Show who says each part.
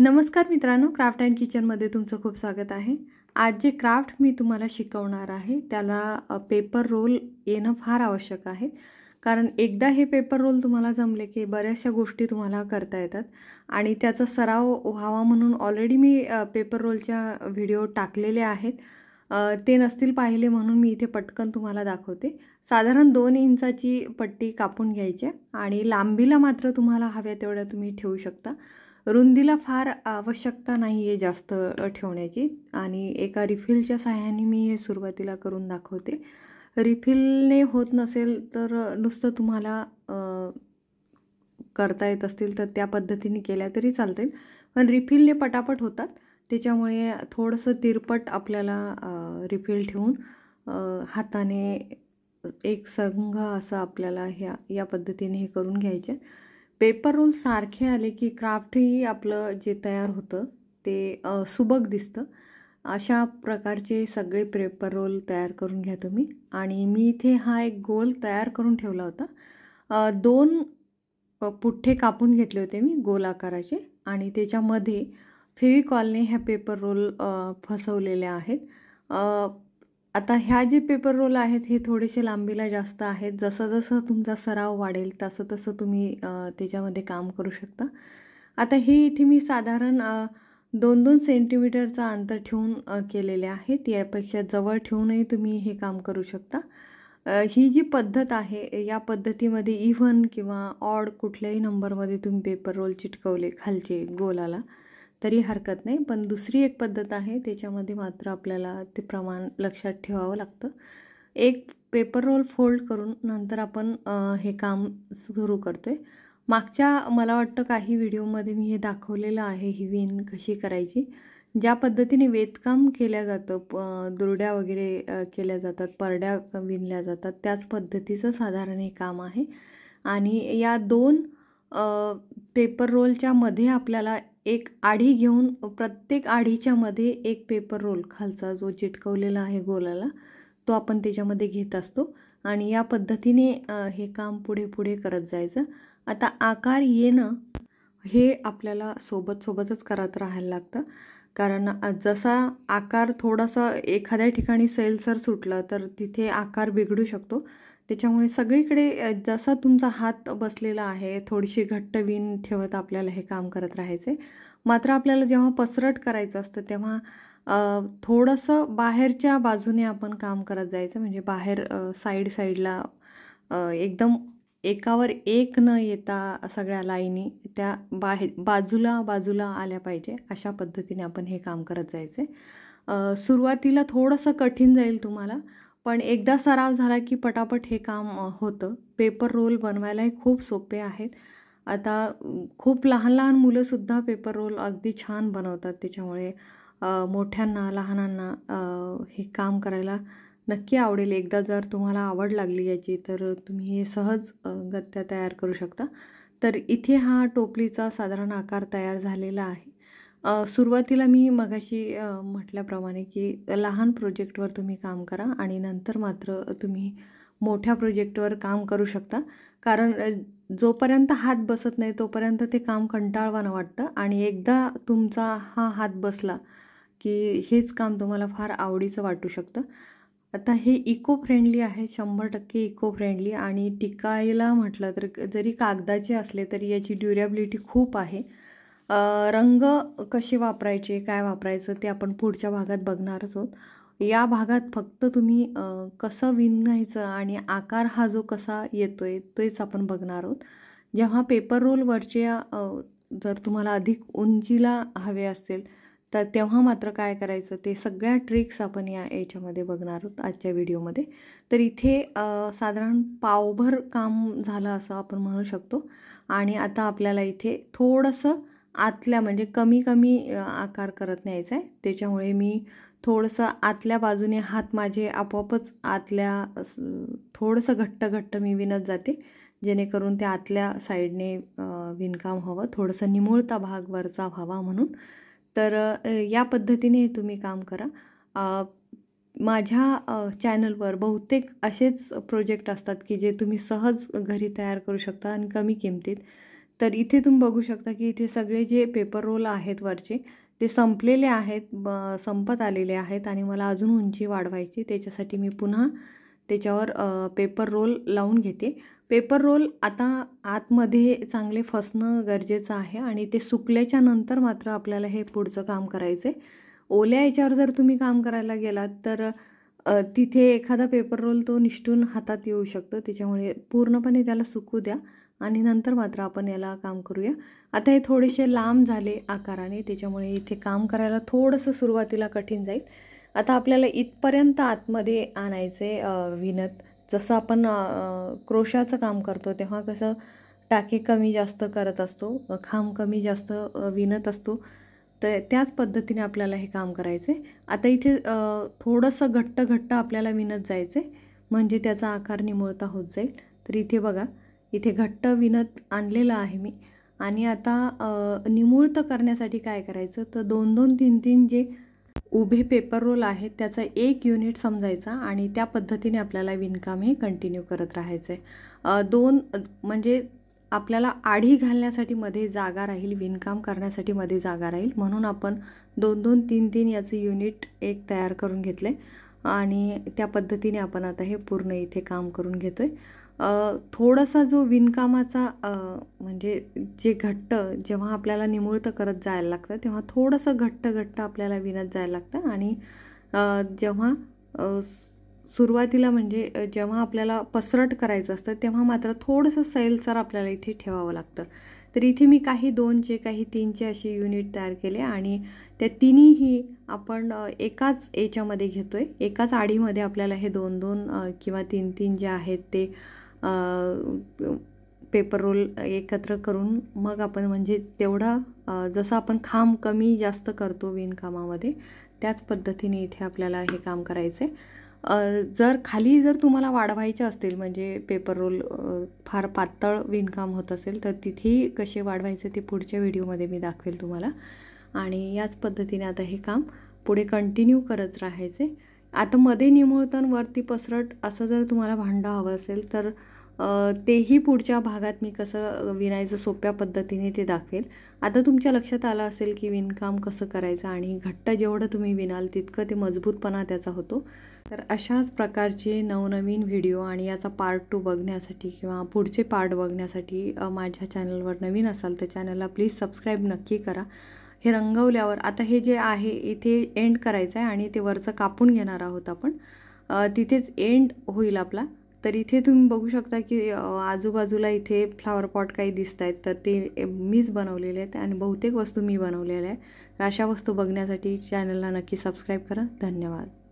Speaker 1: नमस्कार मित्रांनो craft and किचनमध्ये तुमचं खूप स्वागत आहे आज जे क्राफ्ट मी तुम्हाला शिकवणार आहे त्याला पेपर रोल येणं फार आवश्यक आहे कारण एकदा हे पेपर रोल तुम्हाला जमले की बऱ्याचशा गोष्टी तुम्हाला करता येतात आणि त्याचा सराव व्हावा म्हणून ऑलरेडी मी पेपर रोलच्या व्हिडिओ टाकलेले आहेत ते नसतील पाहिले म्हणून मी इथे पटकन तुम्हाला दाखवते साधारण दोन इंचाची पट्टी कापून घ्यायची आणि लांबीला मात्र तुम्हाला हव्या तेवढ्या तुम्ही ठेवू शकता रुंदीला फार आवश्यकता नाही आहे जास्त ठेवण्याची आणि एका रिफिलच्या सहाय्याने मी हे सुरुवातीला करून दाखवते रिफिलने होत नसेल तर नुसतं तुम्हाला करता येत असतील तर त्या पद्धतीने केल्या तरी चालतील पण रिफिलने पटापट होतात त्याच्यामुळे थोडंसं तिरपट आपल्याला रिफिल ठेवून हाताने एक संघ असा आपल्याला ह्या या पद्धतीने हे करून घ्यायचे पेपर रोल सारखे आले की क्राफ्टही आपलं जे तयार होतं ते सुबक दिसतं अशा प्रकारचे सगळे पेपर रोल तयार करून घ्या तुम्ही आणि मी इथे हा एक गोल तयार करून ठेवला होता दोन पुठ्ठे कापून घेतले होते मी गोल आकाराचे आणि त्याच्यामध्ये फेविकॉलने ह्या पेपर रोल फसवलेल्या आहेत आता ह्या जे पेपर रोल आहेत हे थोडेसे लांबीला जास्त आहेत जसं जसं तुमचा सराव वाढेल तसं तसं तुम्ही त्याच्यामध्ये काम करू शकता आता हे इथे मी साधारण दोन दोन सेंटीमीटरचा अंतर ठेवून केलेले आहेत यापेक्षा जवळ ठेवूनही तुम्ही हे काम करू शकता ही जी पद्धत आहे या पद्धतीमध्ये इव्हन किंवा ऑड कुठल्याही नंबरमध्ये तुम्ही पेपर रोल चिटकवले खालचे गोलाला तरी हरकत नाही पण दुसरी एक पद्धत आहे त्याच्यामध्ये मात्र आपल्याला ते प्रमाण लक्षात ठेवावं लागतं एक पेपर रोल फोल्ड करून नंतर आपण हे काम सुरू करतो आहे मागच्या मला वाटतं काही व्हिडिओमध्ये मी हे दाखवलेलं आहे ही विण कशी करायची ज्या पद्धतीने वेतकाम केल्या जातं प दुरड्या वगैरे केल्या जातात परड्या विणल्या जातात त्याच पद्धतीचं साधारण हे काम आहे आणि या दोन पेपर रोलच्या मध्ये आपल्याला एक आढी घेऊन प्रत्येक आढीच्यामध्ये एक पेपर रोल खालचा जो चिटकवलेला आहे गोलाला तो आपण त्याच्यामध्ये घेत असतो आणि या पद्धतीने हे काम पुढे पुढे करत जायचं आता आकार येणं हे आपल्याला सोबत सोबतच करत राहायला लागतं कारण जसा आकार थोडासा एखाद्या ठिकाणी सैलसर सुटला तर तिथे आकार बिघडू शकतो त्याच्यामुळे सगळीकडे जसा तुमचा हात बसलेला आहे थोडीशी घट्ट विण ठेवत आपल्याला हे काम करत राहायचे मात्र आपल्याला जेव्हा पसरट करायचं असतं तेव्हा थोडंसं बाहेरच्या बाजूने आपण काम करत जायचं म्हणजे बाहेर साईड साईडला एकदम एकावर एक न येता सगळ्या लाईनी त्या बाहेर बाजूला बाजूला आल्या पाहिजे अशा पद्धतीने आपण हे काम करत जायचे सुरुवातीला थोडंसं कठीण जाईल तुम्हाला पण एकदा सराव झाला की पटापट हे काम होतं पेपर रोल बनवायलाही खूप सोपे आहेत आता खूप लहान लहान मुलंसुद्धा पेपर रोल अगदी छान बनवतात त्याच्यामुळे मोठ्यांना लहानांना हे काम करायला नक्की आवडेल एकदा जर तुम्हाला आवड लागली याची तर तुम्ही हे सहज गत्या तयार करू शकता तर इथे हा टोपलीचा साधारण आकार तयार झालेला आहे सुरुवातीला मी मघाशी म्हटल्याप्रमाणे की लहान प्रोजेक्टवर तुम्ही काम करा आणि नंतर मात्र तुम्ही मोठ्या प्रोजेक्टवर काम करू शकता कारण जोपर्यंत हात बसत नाही तोपर्यंत ते काम कंटाळवानं वाटतं आणि एकदा तुमचा हा हात बसला की हेच काम तुम्हाला फार आवडीचं वाटू शकतं आता हे इको फ्रेंडली आहे शंभर टक्के इको फ्रेंडली आणि टिकायला म्हटलं तर जरी कागदाचे असले तरी याची ड्युरेबिलिटी खूप आहे रंग कसे वापरायचे काय वापरायचं ते आपण पुढच्या भागात बघणारच आहोत या भागात फक्त तुम्ही कसं विणायचं आणि आकार हा जो कसा येतो आहे तोच आपण बघणार आहोत जेव्हा पेपर रोलवरच्या जर तुम्हाला अधिक उंचीला हवे असेल तर तेव्हा मात्र काय करायचं ते सगळ्या ट्रिक्स आपण या याच्यामध्ये बघणार आहोत आजच्या व्हिडिओमध्ये तर इथे साधारण पावभर काम झालं असं आपण म्हणू शकतो आणि आता आपल्याला इथे थोडंसं आतल्या म्हणजे कमी कमी आकार करत न्यायचा आहे त्याच्यामुळे मी थोडंसं आतल्या बाजूने हात माझे आपोआपच आतल्या थोडंसं घट्ट घट्ट मी विणत जाते जेणेकरून त्या आतल्या साईडने विणकाम हवं थोडंसं निमुळता भाग वरचा व्हावा म्हणून तर या पद्धतीने तुम्ही काम करा माझ्या चॅनलवर बहुतेक असेच प्रोजेक्ट असतात की जे तुम्ही सहज घरी तयार करू शकता आणि कमी किमतीत तर इथे तुम्ही बघू शकता की इथे सगळे जे पेपर रोल आहेत वरचे ते संपलेले आहेत ब संपत आलेले आहेत आणि मला अजून उंची वाढवायची त्याच्यासाठी मी पुन्हा त्याच्यावर पेपर रोल लावून घेते पेपर रोल आता आतमध्ये चांगले फसणं गरजेचं आहे आणि ते सुकल्याच्या नंतर मात्र आपल्याला हे पुढचं काम करायचं आहे ओल्या याच्यावर जर तुम्ही काम करायला गेलात तर तिथे एखादा पेपर रोल तो निष्ठून हातात येऊ शकतो त्याच्यामुळे पूर्णपणे त्याला सुकू द्या आणि नंतर मात्र आपण याला काम करूया आता हे थोडेसे लांब झाले आकाराने त्याच्यामुळे इथे काम करायला थोडंसं सुरुवातीला कठीण जाईल आता आपल्याला इथपर्यंत आतमध्ये आणायचे विनत जसं आपण क्रोशाचं काम करतो तेव्हा कसं टाके कमी जास्त करत असतो खांब कमी जास्त विणत असतो तर त्याच पद्धतीने आपल्याला हे काम करायचं आहे आता इथे थोडंसं घट्ट घट्ट आपल्याला विणत जायचं आहे म्हणजे त्याचा आकार निमुळता होत जाईल तर इथे बघा इथे घट्ट विणत आणलेलं आहे मी आणि आता निमूळत करण्यासाठी काय करायचं तर दोन दोन तीन तीन जे उभे पेपर रोल आहेत त्याचा एक युनिट समजायचा आणि त्या पद्धतीने आपल्याला विणकाम हे कंटिन्यू करत राहायचं आहे दोन म्हणजे आपल्याला आढी घालण्यासाठी मध्ये जागा राहील विणकाम करण्यासाठी मध्ये जागा राहील म्हणून आपण दोन दोन तीन तीन याचं युनिट एक तयार करून घेतलं आणि त्या पद्धतीने आपण आता हे पूर्ण इथे काम करून घेतो आहे थोडासा जो विणकामाचा म्हणजे जे घट्ट जेव्हा आपल्याला निमुळतं करत जायला लागतं तेव्हा थोडंसं घट्ट घट्ट आपल्याला विणत जायला लागतं आणि जेव्हा सुरुवातीला म्हणजे जेव्हा आपल्याला पसरट करायचं असतं तेव्हा मात्र थोडंसं सैलसर आपल्याला इथे ठेवावं लागतं तर इथे मी काही दोनचे काही तीनचे असे युनिट तयार केले आणि त्या तिन्हीही आपण एकाच याच्यामध्ये घेतो आहे एकाच आडीमध्ये आपल्याला हे दोन दोन किंवा तीन तीन जे आहेत ते पेपर रोल एकत्र करून मग आपण म्हणजे तेवढा जसं आपण खांब कमी जास्त करतो विणकामामध्ये त्याच पद्धतीने इथे आपल्याला हे काम करायचे जर खाली जर तुम्हाला वाढवायचे असतील म्हणजे पेपर रोल फार पातळ विणकाम होत असेल तर तिथेही कसे वाढवायचे ते पुढच्या व्हिडिओमध्ये मी दाखवेल तुम्हाला आणि याच पद्धतीने आता हे काम पुढे कंटिन्यू करत राहायचे आता मध्ये निमुळताना वरती पसरट असं जर तुम्हाला भांडं हवं असेल तर तेही पुढच्या भागात मी कसं विणायचं सोप्या पद्धतीने ते दाखवेल आता तुमच्या लक्षात आलं असेल की विणकाम कसं करायचं आणि घट्ट जेवढं तुम्ही विणाल तितकं ते मजबूतपणा त्याचा होतो तर अशाच प्रकारचे नवनवीन व्हिडिओ आणि याचा पार्ट टू बघण्यासाठी किंवा पुढचे पार्ट बघण्यासाठी माझ्या चॅनलवर नवीन असाल तर चॅनलला प्लीज सबस्क्राईब नक्की करा हे रंगवल्यावर आता हे जे आहे इथे एंड करायचं आहे आणि ते वरचं कापून घेणार आहोत आपण तिथेच एंड होईल आपला तर इथे तुम्ही बघू शकता की आजूबाजूला इथे फ्लावर पॉट काही दिसत आहेत तर ते मीच बनवलेले आहेत आणि बहुतेक वस्तू मी बनवलेल्या आहेत अशा वस्तू बघण्यासाठी चॅनलला नक्की सबस्क्राईब करा धन्यवाद